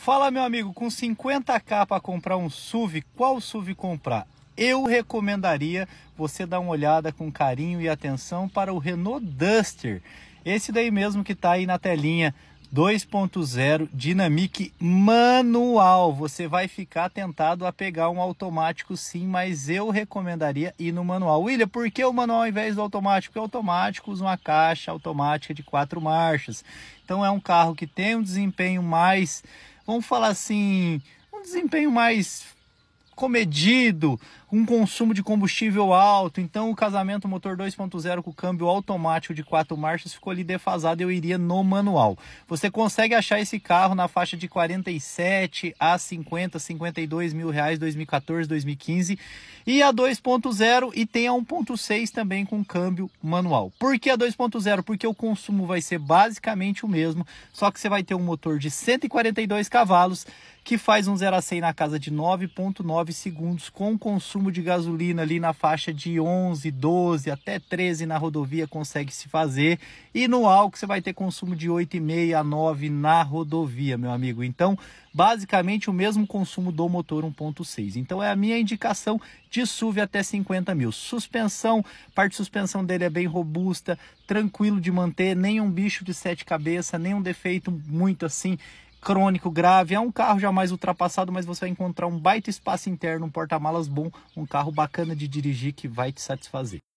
Fala, meu amigo, com 50k para comprar um SUV, qual SUV comprar? Eu recomendaria você dar uma olhada com carinho e atenção para o Renault Duster. Esse daí mesmo que está aí na telinha 2.0 Dynamic manual. Você vai ficar tentado a pegar um automático sim, mas eu recomendaria ir no manual. William, por que o manual ao invés do automático? Porque o automático usa uma caixa automática de quatro marchas. Então é um carro que tem um desempenho mais vamos falar assim, um desempenho mais comedido, um consumo de combustível alto. Então o casamento motor 2.0 com câmbio automático de quatro marchas ficou ali defasado, eu iria no manual. Você consegue achar esse carro na faixa de 47 a 50, 52 mil reais 2014, 2015 e a 2.0 e tem a 1.6 também com câmbio manual. Por que a 2.0? Porque o consumo vai ser basicamente o mesmo, só que você vai ter um motor de 142 cavalos que faz um 0 a 100 na casa de 9.9 19 segundos, com consumo de gasolina ali na faixa de 11, 12 até 13 na rodovia consegue se fazer. E no álcool você vai ter consumo de 8,5 a 9 na rodovia, meu amigo. Então, basicamente o mesmo consumo do motor 1.6. Então é a minha indicação de SUV até 50 mil. Suspensão, parte de suspensão dele é bem robusta, tranquilo de manter, nenhum bicho de sete cabeças, nenhum defeito muito assim crônico, grave, é um carro jamais ultrapassado, mas você vai encontrar um baita espaço interno, um porta-malas bom, um carro bacana de dirigir que vai te satisfazer.